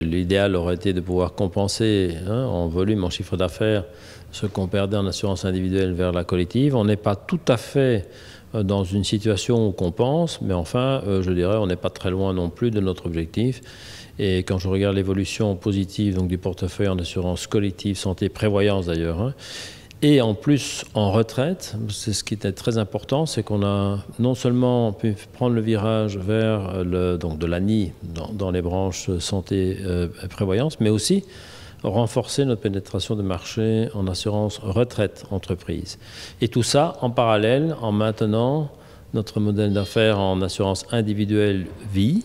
L'idéal aurait été de pouvoir compenser hein, en volume, en chiffre d'affaires, ce qu'on perdait en assurance individuelle vers la collective. On n'est pas tout à fait euh, dans une situation où on pense, mais enfin, euh, je dirais, on n'est pas très loin non plus de notre objectif. Et quand je regarde l'évolution positive donc, du portefeuille en assurance collective, santé, prévoyance d'ailleurs, hein, et en plus, en retraite, c'est ce qui était très important, c'est qu'on a non seulement pu prendre le virage vers le, donc de l'ANI dans, dans, les branches santé euh, prévoyance, mais aussi renforcer notre pénétration de marché en assurance retraite entreprise. Et tout ça en parallèle, en maintenant notre modèle d'affaires en assurance individuelle vie.